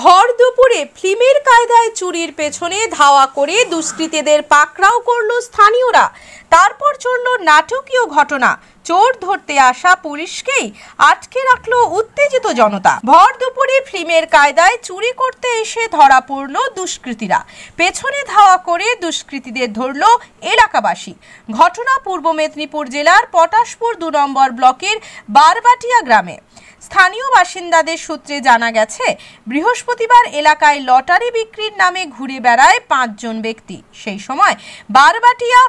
ভর দুপুরে ফিল্মের কায়দায় চুরির পেছনে ধাওয়া করে দুষ্কৃতীদের পাকড়াও করল স্থানীয়রা তারপর চলল নাটকীয় ঘটনা চোর ধরতে আসা পুলিশকেই আটকে রাখলো উত্তেজিত জনতা ভর দুপুরে ফিল্মের কায়দায় চুরি করতে এসে ধরা পড়ল দুষ্কৃতীরা পেছনে ধাওয়া করে দুষ্কৃতীদের ধরল এলাকাবাসী ঘটনা পূর্ব মেদিনীপুর জেলার পটাশপুর দু নম্বর ব্লকের বারবাটিয়া গ্রামে স্থানীয় বাসিন্দাদের সূত্রে জানা গেছে বৃহস্পতিবার এলাকায় লটারি বিক্রির নামে ঘুরে বেড়ায় পাঁচজন ব্যক্তি সেই সময় বারবাটিয়া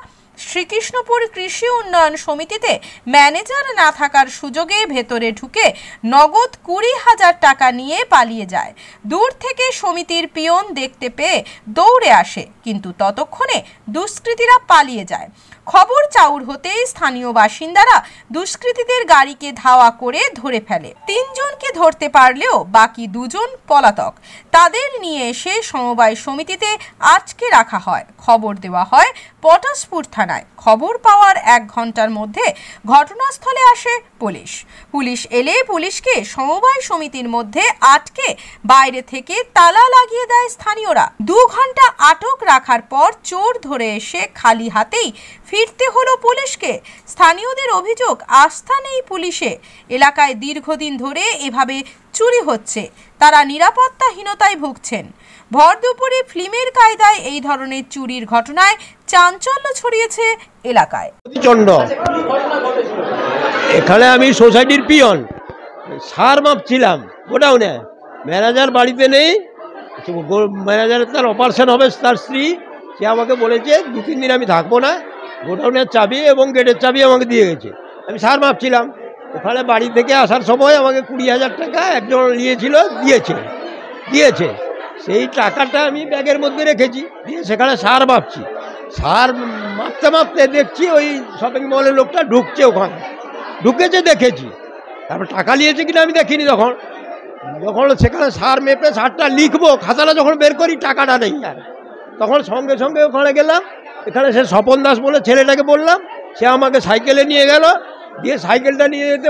শ্রীকৃষ্ণপুর কৃষি উন্নয়ন সমিতিতে ম্যানেজার না থাকার সুযোগে ভেতরে ঢুকে নগদ কুড়ি হাজার টাকা নিয়ে পালিয়ে যায় দূর থেকে সমিতির পিয়ন দেখতে পেয়ে দৌড়ে আসে কিন্তু ততক্ষণে দুষ্কৃতীরা পালিয়ে যায় খবর চাউর হতেই স্থানীয় বাসিন্দারা দুষ্কৃতীদের গাড়িকে ধাওয়া করে ধরে ফেলে তিনজনকে ধরতে পারলেও বাকি দুজন পলাতক তাদের নিয়ে এসে সমবায় সমিতিতে আজকে রাখা হয় খবর দেওয়া হয় পটাশপুর থানা থানায় খবর পাওয়ার এক ঘন্টার মধ্যে ঘটনাস্থলে আসে পুলিশ পুলিশ এলে পুলিশকে সমবায় সমিতির মধ্যে আটকে বাইরে থেকে তালা লাগিয়ে দেয় স্থানীয়রা দু ঘন্টা আটক রাখার পর চোর ধরে এসে খালি হাতেই ফিরতে হলো পুলিশকে স্থানীয়দের অভিযোগ আস্থা নেই পুলিশে এলাকায় দীর্ঘদিন ধরে এভাবে চুরি হচ্ছে তারা নিরাপত্তাহীনতায় ভুগছেন ভর দুপুরে ফিল্মের কায়দায় এই ধরনের চুরির ঘটনায় চাঞ্চল্য ছড়িয়েছে এলাকায় প্রচণ্ড এখানে আমি সোসাইটির পিয়ন সার মাপছিলাম ওটাও না ম্যানেজার বাড়িতে নেই ম্যানেজারের তার অপারেশন হবে তার স্ত্রী সে আমাকে বলেছে দু তিন দিন আমি থাকবো না গোডাউনের চাবি এবং গেটের চাবি আমাকে দিয়ে গেছে আমি সার মাপছিলাম ওখানে বাড়ি থেকে আসার সময় আমাকে কুড়ি হাজার টাকা একজন নিয়েছিল দিয়েছে দিয়েছে সেই টাকাটা আমি ব্যাগের মধ্যে রেখেছি দিয়ে সেখানে সার মাপছি সার মাপতে মাপতে দেখছি ওই শপিং মলের লোকটা ঢুকছে ওখানে ঢুকেছে দেখেছি তারপর টাকা নিয়েছে কিনা আমি দেখিনি তখন যখন সেখানে সার মেপে সারটা লিখবো খাতাটা যখন বের করি টাকাটা নেই আর তখন সঙ্গে সঙ্গে ওখানে গেলাম এখানে সে স্বপন দাস বলে ছেলেটাকে বললাম সে আমাকে সাইকেলে নিয়ে গেল দিয়ে সাইকেলটা নিয়ে যেতে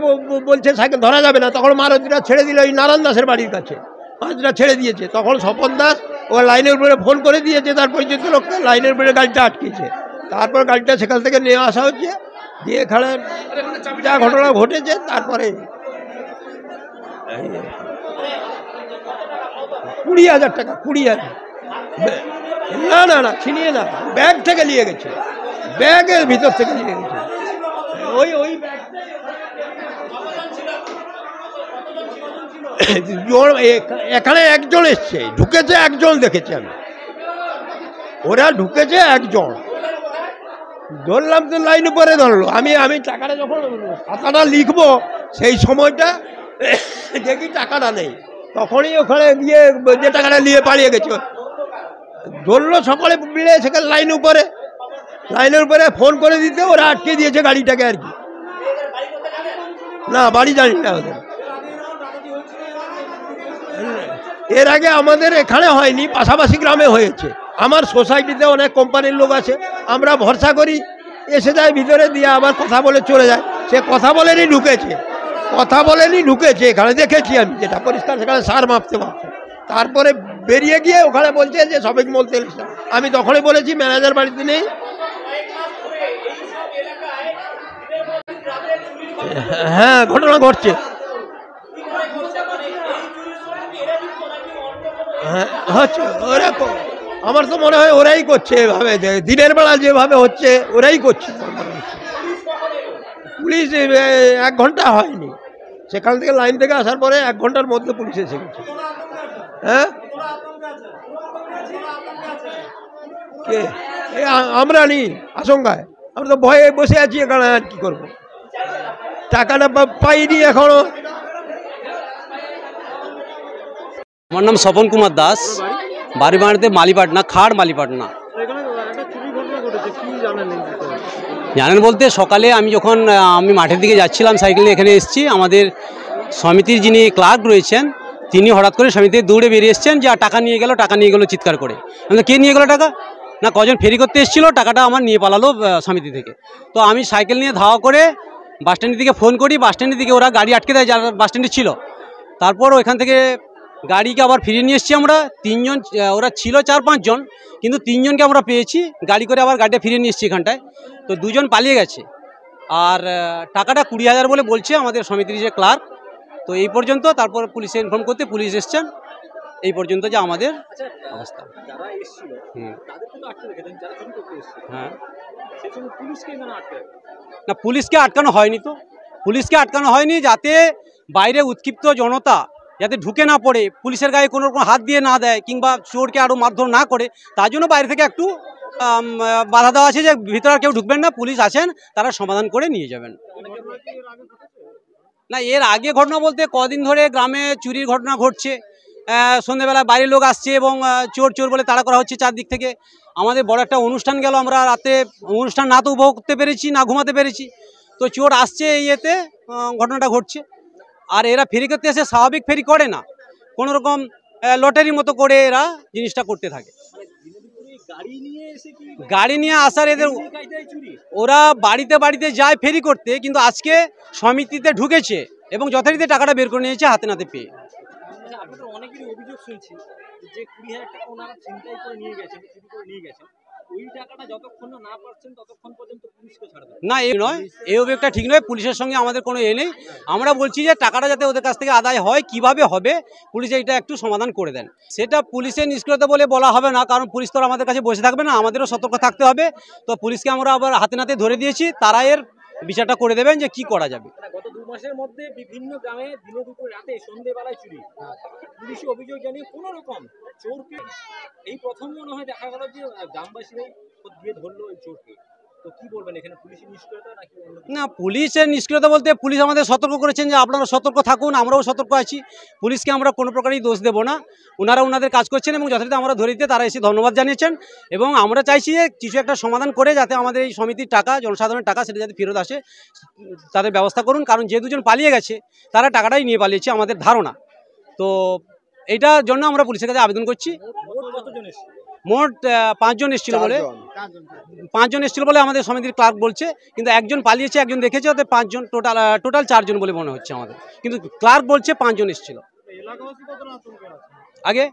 বলছে সাইকেল ধরা যাবে না তখন মারতিটা ছেড়ে দিল ওই নারায়ণ দাসের বাড়ির কাছে হাজরা ছেড়ে দিয়েছে তখন স্বপন দাস ও লাইনের উপরে ফোন করে দিয়েছে তার পরিচিত লোককে লাইনের উপরে গাড়িটা আটকেছে তারপর গাড়িটা সেখান থেকে নিয়ে আসা হচ্ছে দিয়ে এখানে যা ঘটনা ঘটেছে তারপরে কুড়ি হাজার টাকা কুড়ি হাজার না না না ছিনিয়ে না ব্যাগ থেকে নিয়ে গেছে ব্যাগের ভিতর থেকে নিয়ে গেছে ওই ওই এখানে একজন এসছে ঢুকেছে একজন দেখেছি আমি ওরা ঢুকেছে একজন ধরলাম তো লাইনে পরে ধরলো আমি আমি টাকাটা যখন টাকাটা লিখবো সেই সময়টা দেখি টাকাটা নেই তখনই ওখানে গিয়ে যে টাকাটা নিয়ে পালিয়ে গেছে ধরলো সকালে মিলে সেখানে লাইন উপরে লাইনের উপরে ফোন করে দিতে ওরা আটকে দিয়েছে গাড়িটাকে আর কি না বাড়ি জানি না ওদের এর আগে আমাদের এখানে হয়নি পাশাপাশি গ্রামে হয়েছে আমার সোসাইটিতে অনেক কোম্পানির লোক আছে আমরা ভরসা করি এসে যায় ভিতরে দিয়ে আবার কথা বলে চলে যায় সে কথা বলেনি ঢুকেছে কথা বলেনি ঢুকেছে এখানে দেখেছি আমি যেটা পরিষ্কার সেখানে সার মাপতে পারছে তারপরে বেরিয়ে গিয়ে ওখানে বলছে যে শপিং বলতে আমি তখনই বলেছি ম্যানেজার বাড়িতে নেই হ্যাঁ ঘটনা ঘটছে হ্যাঁ, আমার তো মনে হয় ওরাই করছে এভাবে দিনের বেলা যেভাবে হচ্ছে ওরাই করছে পুলিশ এক ঘন্টা হয়নি সেখান থেকে লাইন থেকে আসার পরে এক ঘন্টার মধ্যে পুলিশ এসে গেছে হ্যাঁ কে আমরা নি আশঙ্কায় আমরা তো ভয়ে বসে আছি এখানে আর কি করবো টাকাটা পাইনি এখনো আমার নাম স্বপন কুমার দাস বাড়ি বাড়িতে মালিপাটনা খাড় মালিপাটনা জানেন বলতে সকালে আমি যখন আমি মাঠের দিকে যাচ্ছিলাম সাইকেল এখানে এসেছি আমাদের সমিতির যিনি ক্লার্ক রয়েছেন তিনি হঠাৎ করে সমিতি দৌড়ে বেরিয়ে এসছেন যে টাকা নিয়ে গেল টাকা নিয়ে গেলো চিৎকার করে কে নিয়ে গেলো টাকা না কজন ফেরি করতে এসেছিলো টাকাটা আমার নিয়ে পালালো সমিতি থেকে তো আমি সাইকেল নিয়ে ধাওয়া করে বাসস্ট্যান্ডের দিকে ফোন করি বাসস্ট্যান্ডের দিকে ওরা গাড়ি আটকে দেয় যারা বাসস্ট্যান্ডে ছিল তারপর ওইখান থেকে গাড়িকে আবার ফিরিয়ে নিয়ে এসেছি আমরা তিনজন ওরা ছিল চার পাঁচজন কিন্তু তিনজনকে আমরা পেয়েছি গাড়ি করে আবার গাড়িটা ফিরিয়ে নিয়ে এসছি এখানটায় তো দুজন পালিয়ে গেছে আর টাকাটা কুড়ি হাজার বলে বলছে আমাদের সমিতির যে ক্লার্ক তো এই পর্যন্ত তারপর পুলিশে ইনফর্ম করতে পুলিশ এসছেন এই পর্যন্ত যে আমাদের আচ্ছা, অবস্থা হ্যাঁ না পুলিশকে আটকানো হয়নি তো পুলিশকে আটকানো হয়নি যাতে বাইরে উৎক্ষিপ্ত জনতা যাতে ঢুকে না পড়ে পুলিশের গায়ে কোনো রকম হাত দিয়ে না দেয় কিংবা চোরকে আরও মারধর না করে তার জন্য বাইরে থেকে একটু বাধা দেওয়া আছে যে ভিতরে কেউ ঢুকবেন না পুলিশ আছেন তারা সমাধান করে নিয়ে যাবেন না এর আগে ঘটনা বলতে কদিন ধরে গ্রামে চুরির ঘটনা ঘটছে সন্ধ্যেবেলা বাইরের লোক আসছে এবং চোর চোর বলে তাড়া করা হচ্ছে চারদিক থেকে আমাদের বড় একটা অনুষ্ঠান গেল আমরা রাতে অনুষ্ঠান না তো উপভোগ করতে পেরেছি না ঘুমাতে পেরেছি তো চোর আসছে এই ইয়েতে ঘটনাটা ঘটছে আর এরা ফেরি করতে এসে স্বাভাবিক ফেরি করে না কোন রকম লটারি মতো করে এরা জিনিসটা করতে থাকে গাড়ি নিয়ে আসার এদের ওরা বাড়িতে বাড়িতে যায় ফেরি করতে কিন্তু আজকে সমিতিতে ঢুকেছে এবং যথারীতি টাকাটা বের করে নিয়েছে হাতে নাতে পেয়ে অনেকেরই অভিযোগ শুনছি যে কুড়ি হাজার টাকা ওনারা চিন্তাই করে নিয়ে গেছেন নিয়ে গেছেন না এই নয় এই অভিযোগটা ঠিক নয় পুলিশের সঙ্গে আমাদের কোনো এ নেই আমরা বলছি যে টাকাটা যাতে ওদের কাছ থেকে আদায় হয় কিভাবে হবে পুলিশ এটা একটু সমাধান করে দেন সেটা পুলিশের নিষ্ক্রিয়তা বলে বলা হবে না কারণ পুলিশ তো আমাদের কাছে বসে থাকবে না আমাদেরও সতর্ক থাকতে হবে তো পুলিশকে আমরা আবার হাতে নাতে ধরে দিয়েছি তারা এর বিচারটা করে দেবেন যে কি করা যাবে গত দু মাসের মধ্যে বিভিন্ন গ্রামে দিন দুপুর রাতে সন্ধেবেলায় চুরি পুলিশে অভিযোগ জানিয়ে কোনো রকম চোরকে এই প্রথম মনে হয় দেখা গেল যে গ্রামবাসীরাই দিয়ে ধরলো ওই চোরকে না পুলিশের নিষ্ক্রিয়তা বলতে পুলিশ আমাদের সতর্ক করেছেন যে আপনারা সতর্ক থাকুন আমরাও সতর্ক আছি পুলিশকে আমরা কোনো প্রকারই দোষ দেবো না ওনারা ওনাদের কাজ করছেন এবং যথারীতি আমরা ধরে দিতে তারা এসে ধন্যবাদ জানিয়েছেন এবং আমরা চাইছি যে কিছু একটা সমাধান করে যাতে আমাদের এই সমিতির টাকা জনসাধারণের টাকা সেটা যাতে ফেরত আসে তাদের ব্যবস্থা করুন কারণ যে দুজন পালিয়ে গেছে তারা টাকাটাই নিয়ে পালিয়েছে আমাদের ধারণা তো এইটার জন্য আমরা পুলিশের কাছে আবেদন করছি মোট পাঁচজন এসেছিল বলে পাঁচজন এসেছিল বলে আমাদের সমিতির ক্লার্ক বলছে কিন্তু একজন পালিয়েছে একজন দেখেছে ওতে পাঁচজন টোটাল টোটাল চারজন বলে মনে হচ্ছে আমাদের কিন্তু ক্লার্ক বলছে পাঁচজন এসেছিল আগে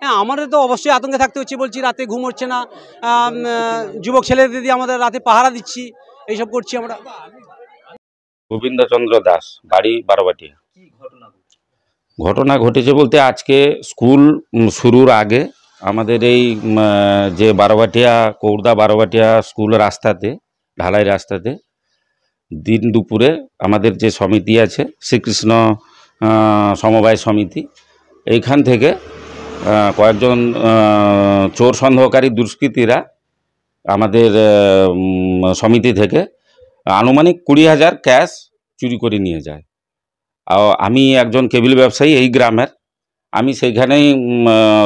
হ্যাঁ আমাদের তো অবশ্যই আতঙ্কে থাকতে হচ্ছে বলছি রাতে ঘুম হচ্ছে না যুবক ছেলে দিদি আমাদের রাতে পাহারা দিচ্ছি এইসব করছি আমরা গোবিন্দচন্দ্র দাস বাড়ি বারোবাটিয়া কি ঘটনা ঘটনা ঘটেছে বলতে আজকে স্কুল শুরুর আগে আমাদের এই যে বারোবাটিয়া কৌরদা বারোবাটিয়া স্কুল রাস্তাতে ঢালাই রাস্তাতে দিন দুপুরে আমাদের যে সমিতি আছে শ্রীকৃষ্ণ সমবায় সমিতি এইখান থেকে কয়েকজন চোর সন্দেহকারী দুষ্কৃতীরা আমাদের সমিতি থেকে আনুমানিক কুড়ি হাজার ক্যাশ চুরি করে নিয়ে যায় আমি একজন কেবিল ব্যবসায়ী এই গ্রামের আমি সেইখানেই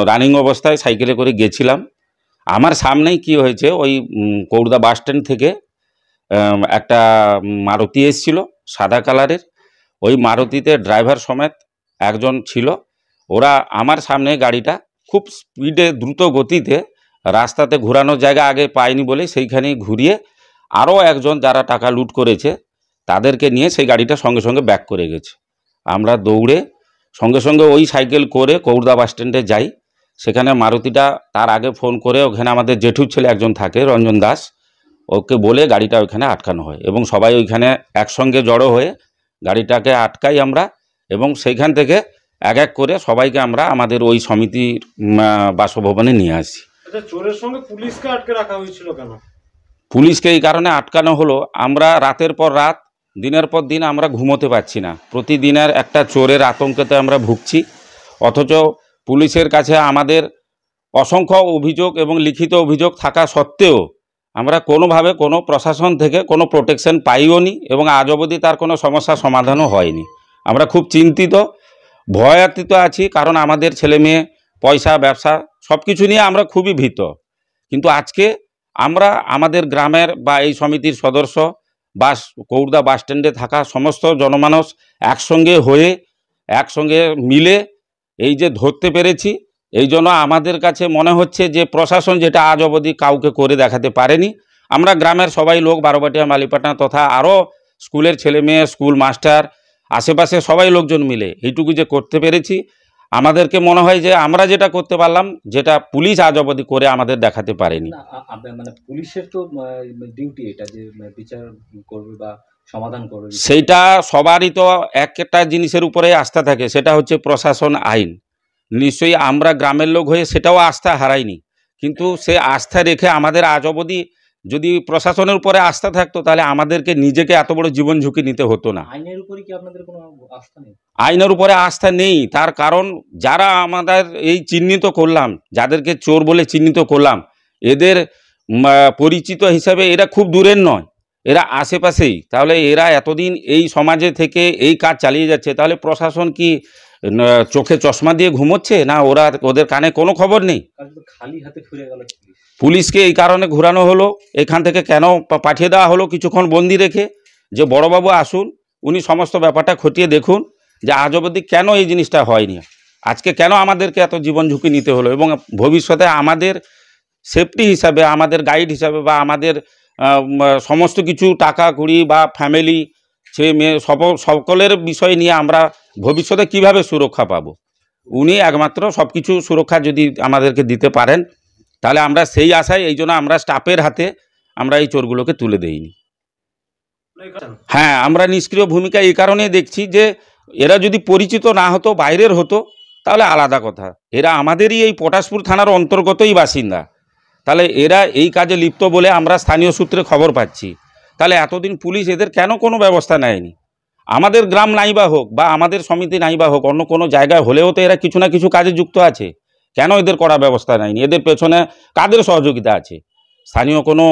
রানিং অবস্থায় সাইকেলে করে গেছিলাম আমার সামনেই কি হয়েছে ওই কৌড়দা বাস স্ট্যান্ড থেকে একটা মারুতি এসছিল সাদা কালারের ওই মারুতিতে ড্রাইভার সমেত একজন ছিল ওরা আমার সামনে গাড়িটা খুব স্পিডে দ্রুত গতিতে রাস্তাতে ঘোরানোর জায়গা আগে পায়নি বলে সেইখানেই ঘুরিয়ে আরও একজন যারা টাকা লুট করেছে তাদেরকে নিয়ে সেই গাড়িটা সঙ্গে সঙ্গে ব্যাক করে গেছে আমরা দৌড়ে সঙ্গে সঙ্গে ওই সাইকেল করে কৌরদা বাস স্ট্যান্ডে যাই সেখানে মারুতিটা তার আগে ফোন করে ওখানে আমাদের জেঠুর ছেলে একজন থাকে রঞ্জন দাস ওকে বলে গাড়িটা ওইখানে আটকানো হয় এবং সবাই ওইখানে একসঙ্গে জড়ো হয়ে গাড়িটাকে আটকাই আমরা এবং সেইখান থেকে এক এক করে সবাইকে আমরা আমাদের ওই সমিতির বাসভবনে নিয়ে আসি আচ্ছা, চোরের সঙ্গে পুলিশকে আটকে রাখা হয়েছিল কেন পুলিশকে এই কারণে আটকানো হলো আমরা রাতের পর রাত দিনের পর দিন আমরা ঘুমোতে পারছি না প্রতিদিনের একটা চোরের আতঙ্কেতে আমরা ভুগছি অথচ পুলিশের কাছে আমাদের অসংখ্য অভিযোগ এবং লিখিত অভিযোগ থাকা সত্ত্বেও আমরা কোনোভাবে কোনো প্রশাসন থেকে কোনো প্রোটেকশন পাইও নি এবং আজ অবধি তার কোনো সমস্যা সমাধানও হয়নি আমরা খুব চিন্তিত ভয়াতীত আছি কারণ আমাদের ছেলে মেয়ে পয়সা ব্যবসা সব কিছু নিয়ে আমরা খুবই ভীত কিন্তু আজকে আমরা আমাদের গ্রামের বা এই সমিতির সদস্য বাস কৌরদা বাস স্ট্যান্ডে থাকা সমস্ত জনমানস একসঙ্গে হয়ে একসঙ্গে মিলে এই যে ধরতে পেরেছি এই জন্য আমাদের কাছে মনে হচ্ছে যে প্রশাসন যেটা আজ অবধি কাউকে করে দেখাতে পারেনি আমরা গ্রামের সবাই লোক বারোবাটিয়া মালিপাটনা তথা আরও স্কুলের ছেলে মেয়ে স্কুল মাস্টার আশেপাশে সবাই লোকজন মিলে এইটুকু যে করতে পেরেছি আমাদেরকে মনে হয় যে আমরা যেটা করতে পারলাম যেটা পুলিশ আজ অবধি করে আমাদের দেখাতে পারেনি মানে পুলিশের তো ডিউটি এটা যে বিচার করবে বা সেইটা সবারই তো একটা জিনিসের উপরে আস্থা থাকে সেটা হচ্ছে প্রশাসন আইন নিশ্চয়ই আমরা গ্রামের লোক হয়ে সেটাও আস্থা হারাইনি কিন্তু সে আস্থা রেখে আমাদের আজ অবধি যদি প্রশাসনের উপরে আস্থা থাকতো তাহলে আমাদেরকে নিজেকে এত বড় জীবন ঝুঁকি নিতে হতো না আইনের উপরে আস্থা নেই আস্থা নেই তার কারণ যারা আমাদের এই চিহ্নিত করলাম যাদেরকে চোর বলে চিহ্নিত করলাম এদের পরিচিত হিসাবে এরা খুব দূরের নয় এরা আশেপাশেই তাহলে এরা এতদিন এই সমাজে থেকে এই কাজ চালিয়ে যাচ্ছে তাহলে প্রশাসন কি চোখে চশমা দিয়ে ঘুমোচ্ছে না ওরা ওদের কানে কোনো খবর নেই খালি হাতে ফিরে গেল পুলিশকে এই কারণে ঘুরানো হলো এখান থেকে কেন পাঠিয়ে দেওয়া হলো কিছুক্ষণ বন্দি রেখে যে বড়বাবু আসুন উনি সমস্ত ব্যাপারটা খতিয়ে দেখুন যে আজ অবধি কেন এই জিনিসটা হয়নি আজকে কেন আমাদেরকে এত জীবন ঝুঁকি নিতে হলো এবং ভবিষ্যতে আমাদের সেফটি হিসাবে আমাদের গাইড হিসাবে বা আমাদের সমস্ত কিছু টাকা কুড়ি বা ফ্যামিলি সে মেয়ে সকলের বিষয় নিয়ে আমরা ভবিষ্যতে কিভাবে সুরক্ষা পাব উনি একমাত্র সব কিছু সুরক্ষা যদি আমাদেরকে দিতে পারেন তাহলে আমরা সেই আশায় এই জন্য আমরা স্টাফের হাতে আমরা এই চোরগুলোকে তুলে দেইনি হ্যাঁ আমরা নিষ্ক্রিয় ভূমিকা এই কারণে দেখছি যে এরা যদি পরিচিত না হতো বাইরের হতো তাহলে আলাদা কথা এরা আমাদেরই এই পটাশপুর থানার অন্তর্গতই বাসিন্দা তাহলে এরা এই কাজে লিপ্ত বলে আমরা স্থানীয় সূত্রে খবর পাচ্ছি তাহলে এতদিন পুলিশ এদের কেন কোনো ব্যবস্থা নেয়নি আমাদের গ্রাম নাইবা হোক বা আমাদের সমিতি নাইবা হোক অন্য কোনো জায়গায় হলেও তো এরা কিছু না কিছু কাজে যুক্ত আছে কেন এদের করা ব্যবস্থা নেয়নি এদের পেছনে কাদের সহযোগিতা আছে স্থানীয় কোনো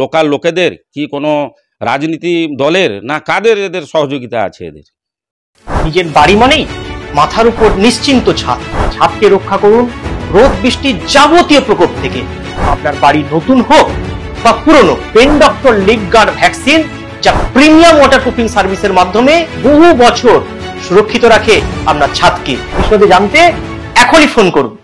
লোকাল লোকেদের কি কোনো রাজনীতি দলের না কাদের এদের সহযোগিতা আছে এদের নিজের বাড়ি মানেই মাথার উপর নিশ্চিন্ত ছাদ ছাদকে রক্ষা করুন রোদ বৃষ্টির যাবতীয় প্রকোপ থেকে আপনার বাড়ি নতুন হোক বা পুরনো pen doctor leak guard vaccine যা প্রিমিয়াম ওয়াটারপ্রুফিং সার্ভিসের মাধ্যমে বহু বছর সুরক্ষিত রাখে আপনার ছাদকে বিশদে জানতে এখনই ফোন করুন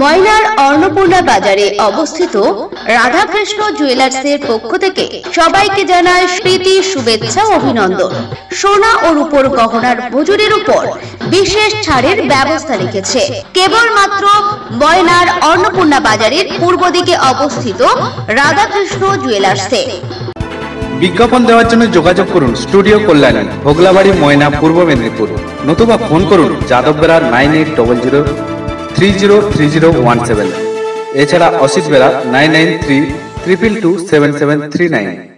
ময়নার অন্নপূর্ণা বাজারে অবস্থিত রাধাকৃষ্ণ জুয়েলার্সের পক্ষ থেকে সবাইকে জানায় প্রীতি শুভেচ্ছা অভিনন্দন সোনা ও রূপোর গহনার মজুরির উপর বিশেষ ছাড়ের ব্যবস্থা রেখেছে কেবলমাত্র ময়নার অন্নপূর্ণা বাজারের পূর্ব দিকে অবস্থিত রাধাকৃষ্ণ জুয়েলার্সে বিজ্ঞাপন দেওয়ার জন্য যোগাযোগ করুন স্টুডিও কল্যাণী ভোগলাবাড়ি ময়না পূর্ব মেদিনীপুর নতুবা ফোন করুন Jadab Bera nine eight double zero three zero three zero one seven এছাড়া Asit Bera nine nine three triple two seven seven three nine